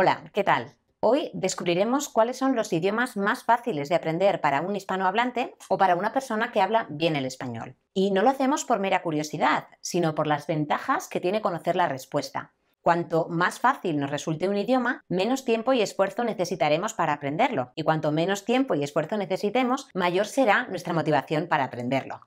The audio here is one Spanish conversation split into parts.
Hola, ¿qué tal? Hoy descubriremos cuáles son los idiomas más fáciles de aprender para un hispanohablante o para una persona que habla bien el español. Y no lo hacemos por mera curiosidad, sino por las ventajas que tiene conocer la respuesta. Cuanto más fácil nos resulte un idioma, menos tiempo y esfuerzo necesitaremos para aprenderlo. Y cuanto menos tiempo y esfuerzo necesitemos, mayor será nuestra motivación para aprenderlo.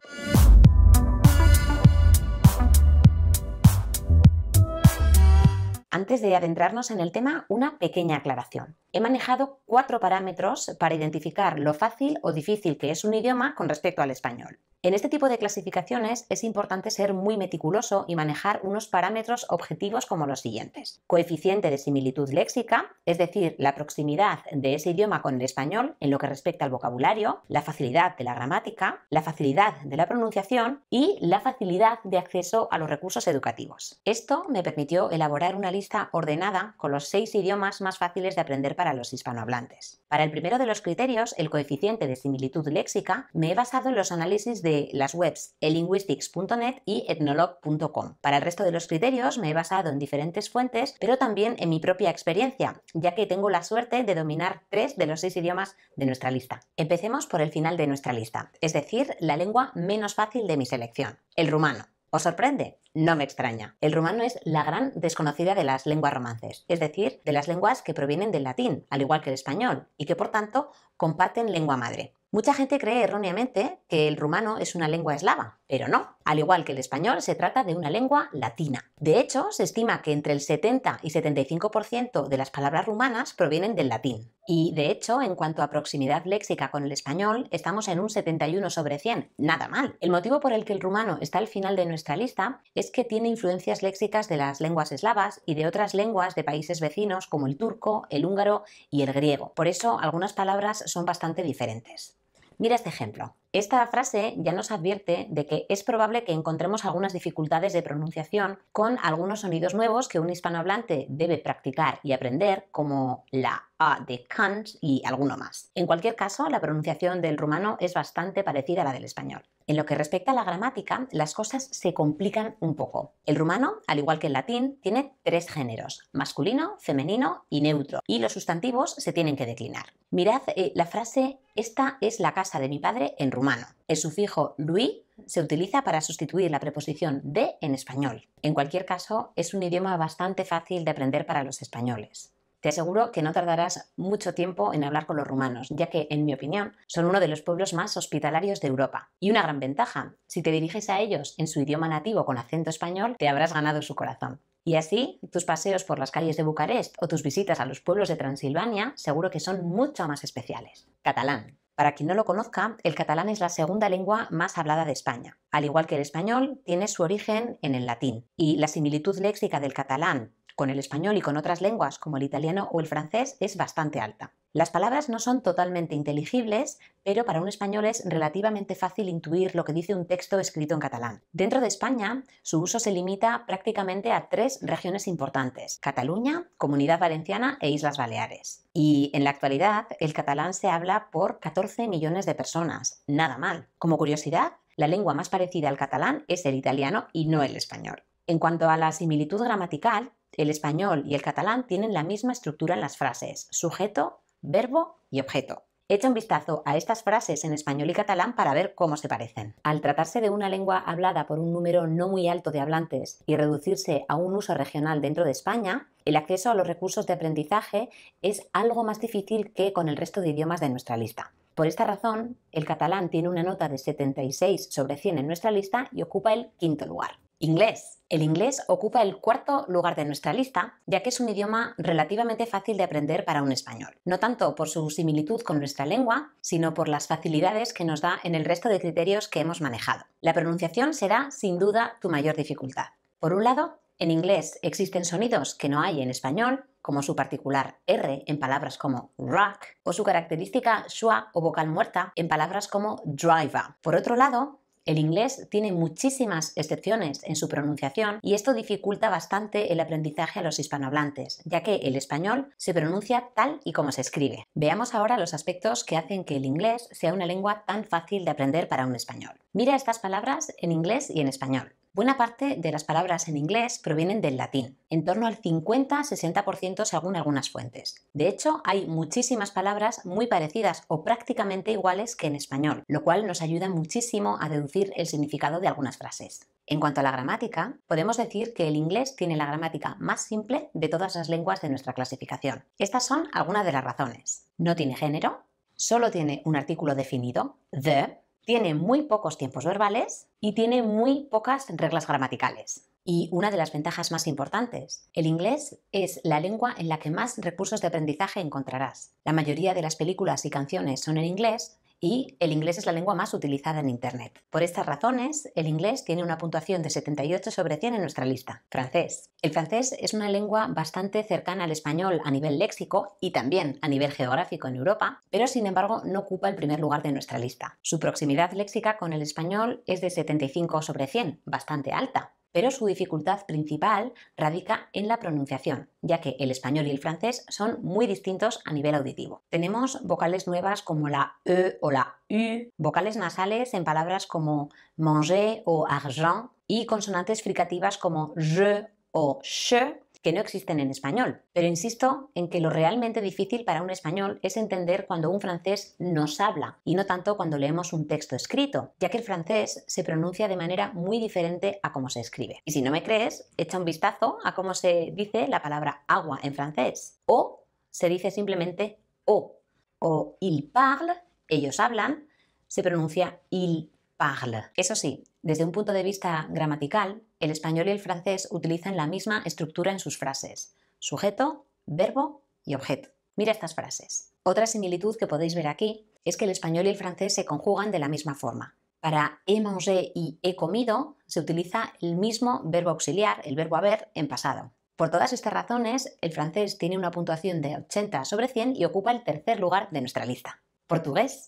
Antes de adentrarnos en el tema, una pequeña aclaración. He manejado cuatro parámetros para identificar lo fácil o difícil que es un idioma con respecto al español. En este tipo de clasificaciones es importante ser muy meticuloso y manejar unos parámetros objetivos como los siguientes. Coeficiente de similitud léxica, es decir, la proximidad de ese idioma con el español en lo que respecta al vocabulario, la facilidad de la gramática, la facilidad de la pronunciación y la facilidad de acceso a los recursos educativos. Esto me permitió elaborar una lista ordenada con los seis idiomas más fáciles de aprender para los hispanohablantes. Para el primero de los criterios, el coeficiente de similitud léxica, me he basado en los análisis de de las webs elinguistics.net y etnolog.com. Para el resto de los criterios me he basado en diferentes fuentes, pero también en mi propia experiencia, ya que tengo la suerte de dominar tres de los seis idiomas de nuestra lista. Empecemos por el final de nuestra lista, es decir, la lengua menos fácil de mi selección, el rumano. ¿Os sorprende? No me extraña. El rumano es la gran desconocida de las lenguas romances, es decir, de las lenguas que provienen del latín, al igual que el español, y que por tanto comparten lengua madre. Mucha gente cree erróneamente que el rumano es una lengua eslava, pero no. Al igual que el español, se trata de una lengua latina. De hecho, se estima que entre el 70 y 75% de las palabras rumanas provienen del latín. Y de hecho, en cuanto a proximidad léxica con el español, estamos en un 71 sobre 100. Nada mal. El motivo por el que el rumano está al final de nuestra lista es que tiene influencias léxicas de las lenguas eslavas y de otras lenguas de países vecinos como el turco, el húngaro y el griego. Por eso, algunas palabras son bastante diferentes. Mira este ejemplo. Esta frase ya nos advierte de que es probable que encontremos algunas dificultades de pronunciación con algunos sonidos nuevos que un hispanohablante debe practicar y aprender, como la A de Kant y alguno más. En cualquier caso, la pronunciación del rumano es bastante parecida a la del español. En lo que respecta a la gramática, las cosas se complican un poco. El rumano, al igual que el latín, tiene tres géneros, masculino, femenino y neutro, y los sustantivos se tienen que declinar. Mirad eh, la frase, esta es la casa de mi padre en rumano el sufijo lui se utiliza para sustituir la preposición de en español. En cualquier caso, es un idioma bastante fácil de aprender para los españoles. Te aseguro que no tardarás mucho tiempo en hablar con los rumanos, ya que, en mi opinión, son uno de los pueblos más hospitalarios de Europa. Y una gran ventaja, si te diriges a ellos en su idioma nativo con acento español, te habrás ganado su corazón. Y así, tus paseos por las calles de Bucarest o tus visitas a los pueblos de Transilvania seguro que son mucho más especiales. Catalán. Para quien no lo conozca, el catalán es la segunda lengua más hablada de España. Al igual que el español, tiene su origen en el latín y la similitud léxica del catalán con el español y con otras lenguas como el italiano o el francés es bastante alta. Las palabras no son totalmente inteligibles, pero para un español es relativamente fácil intuir lo que dice un texto escrito en catalán. Dentro de España, su uso se limita prácticamente a tres regiones importantes, Cataluña, Comunidad Valenciana e Islas Baleares. Y en la actualidad, el catalán se habla por 14 millones de personas, nada mal. Como curiosidad, la lengua más parecida al catalán es el italiano y no el español. En cuanto a la similitud gramatical, el español y el catalán tienen la misma estructura en las frases, sujeto, verbo y objeto. Echa un vistazo a estas frases en español y catalán para ver cómo se parecen. Al tratarse de una lengua hablada por un número no muy alto de hablantes y reducirse a un uso regional dentro de España, el acceso a los recursos de aprendizaje es algo más difícil que con el resto de idiomas de nuestra lista. Por esta razón, el catalán tiene una nota de 76 sobre 100 en nuestra lista y ocupa el quinto lugar. Inglés. El inglés ocupa el cuarto lugar de nuestra lista, ya que es un idioma relativamente fácil de aprender para un español, no tanto por su similitud con nuestra lengua, sino por las facilidades que nos da en el resto de criterios que hemos manejado. La pronunciación será, sin duda, tu mayor dificultad. Por un lado, en inglés existen sonidos que no hay en español, como su particular R en palabras como rock, o su característica schwa o vocal muerta en palabras como driver. Por otro lado, el inglés tiene muchísimas excepciones en su pronunciación y esto dificulta bastante el aprendizaje a los hispanohablantes, ya que el español se pronuncia tal y como se escribe. Veamos ahora los aspectos que hacen que el inglés sea una lengua tan fácil de aprender para un español. Mira estas palabras en inglés y en español. Buena parte de las palabras en inglés provienen del latín, en torno al 50-60% según algunas fuentes. De hecho, hay muchísimas palabras muy parecidas o prácticamente iguales que en español, lo cual nos ayuda muchísimo a deducir el significado de algunas frases. En cuanto a la gramática, podemos decir que el inglés tiene la gramática más simple de todas las lenguas de nuestra clasificación. Estas son algunas de las razones. No tiene género, solo tiene un artículo definido, the, tiene muy pocos tiempos verbales y tiene muy pocas reglas gramaticales. Y una de las ventajas más importantes, el inglés es la lengua en la que más recursos de aprendizaje encontrarás. La mayoría de las películas y canciones son en inglés, y el inglés es la lengua más utilizada en Internet. Por estas razones, el inglés tiene una puntuación de 78 sobre 100 en nuestra lista. Francés. El francés es una lengua bastante cercana al español a nivel léxico y también a nivel geográfico en Europa, pero sin embargo no ocupa el primer lugar de nuestra lista. Su proximidad léxica con el español es de 75 sobre 100, bastante alta pero su dificultad principal radica en la pronunciación, ya que el español y el francés son muy distintos a nivel auditivo. Tenemos vocales nuevas como la E o la U, vocales nasales en palabras como manger o argent y consonantes fricativas como je o che que no existen en español. Pero insisto en que lo realmente difícil para un español es entender cuando un francés nos habla y no tanto cuando leemos un texto escrito, ya que el francés se pronuncia de manera muy diferente a cómo se escribe. Y si no me crees, echa un vistazo a cómo se dice la palabra agua en francés. O se dice simplemente o. O il parle, ellos hablan, se pronuncia il parle. Eso sí, desde un punto de vista gramatical, el español y el francés utilizan la misma estructura en sus frases, sujeto, verbo y objeto. Mira estas frases. Otra similitud que podéis ver aquí es que el español y el francés se conjugan de la misma forma. Para he mangé y he comido se utiliza el mismo verbo auxiliar, el verbo haber, en pasado. Por todas estas razones, el francés tiene una puntuación de 80 sobre 100 y ocupa el tercer lugar de nuestra lista. Portugués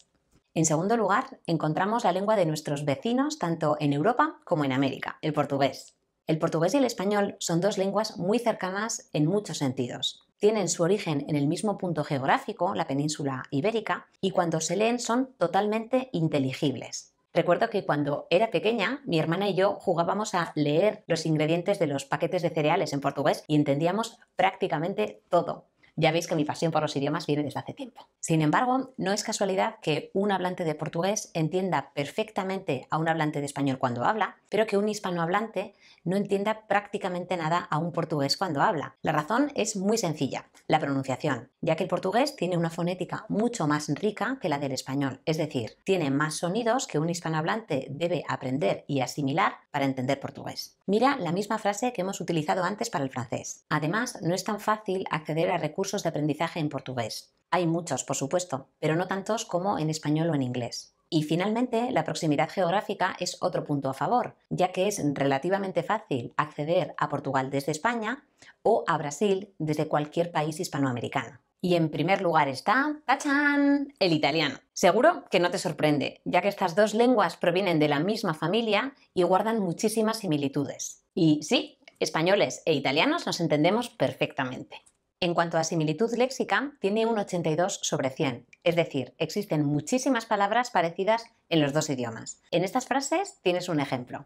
en segundo lugar, encontramos la lengua de nuestros vecinos tanto en Europa como en América, el portugués. El portugués y el español son dos lenguas muy cercanas en muchos sentidos. Tienen su origen en el mismo punto geográfico, la península ibérica, y cuando se leen son totalmente inteligibles. Recuerdo que cuando era pequeña, mi hermana y yo jugábamos a leer los ingredientes de los paquetes de cereales en portugués y entendíamos prácticamente todo. Ya veis que mi pasión por los idiomas viene desde hace tiempo. Sin embargo, no es casualidad que un hablante de portugués entienda perfectamente a un hablante de español cuando habla, pero que un hispanohablante no entienda prácticamente nada a un portugués cuando habla. La razón es muy sencilla, la pronunciación, ya que el portugués tiene una fonética mucho más rica que la del español, es decir, tiene más sonidos que un hispanohablante debe aprender y asimilar para entender portugués. Mira la misma frase que hemos utilizado antes para el francés. Además, no es tan fácil acceder a recursos de aprendizaje en portugués. Hay muchos, por supuesto, pero no tantos como en español o en inglés. Y finalmente, la proximidad geográfica es otro punto a favor, ya que es relativamente fácil acceder a Portugal desde España o a Brasil desde cualquier país hispanoamericano. Y en primer lugar está, tachan el italiano. Seguro que no te sorprende, ya que estas dos lenguas provienen de la misma familia y guardan muchísimas similitudes. Y sí, españoles e italianos nos entendemos perfectamente. En cuanto a similitud léxica, tiene un 82 sobre 100, es decir, existen muchísimas palabras parecidas en los dos idiomas. En estas frases tienes un ejemplo.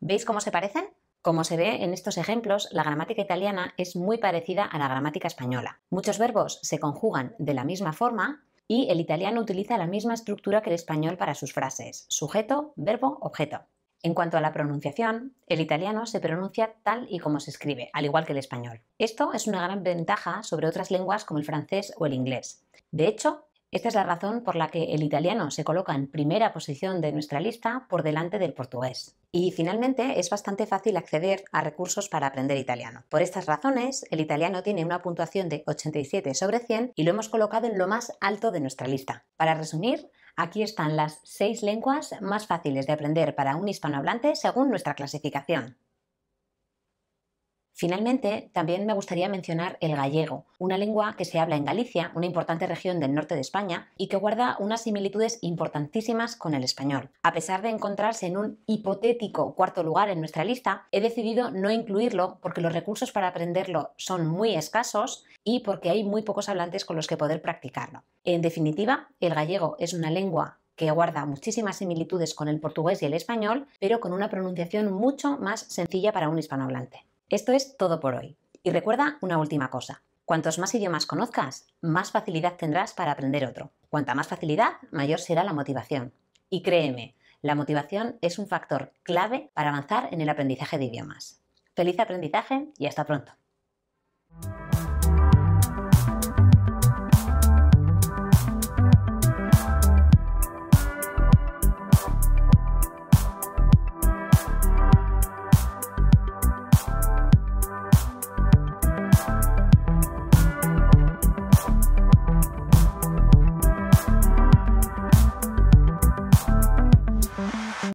¿Veis cómo se parecen? Como se ve en estos ejemplos, la gramática italiana es muy parecida a la gramática española. Muchos verbos se conjugan de la misma forma y el italiano utiliza la misma estructura que el español para sus frases, sujeto, verbo, objeto. En cuanto a la pronunciación, el italiano se pronuncia tal y como se escribe, al igual que el español. Esto es una gran ventaja sobre otras lenguas como el francés o el inglés. De hecho, esta es la razón por la que el italiano se coloca en primera posición de nuestra lista por delante del portugués. Y finalmente es bastante fácil acceder a recursos para aprender italiano. Por estas razones, el italiano tiene una puntuación de 87 sobre 100 y lo hemos colocado en lo más alto de nuestra lista. Para resumir, Aquí están las seis lenguas más fáciles de aprender para un hispanohablante según nuestra clasificación. Finalmente, también me gustaría mencionar el gallego, una lengua que se habla en Galicia, una importante región del norte de España, y que guarda unas similitudes importantísimas con el español. A pesar de encontrarse en un hipotético cuarto lugar en nuestra lista, he decidido no incluirlo porque los recursos para aprenderlo son muy escasos y porque hay muy pocos hablantes con los que poder practicarlo. En definitiva, el gallego es una lengua que guarda muchísimas similitudes con el portugués y el español, pero con una pronunciación mucho más sencilla para un hispanohablante. Esto es todo por hoy. Y recuerda una última cosa. Cuantos más idiomas conozcas, más facilidad tendrás para aprender otro. Cuanta más facilidad, mayor será la motivación. Y créeme, la motivación es un factor clave para avanzar en el aprendizaje de idiomas. Feliz aprendizaje y hasta pronto.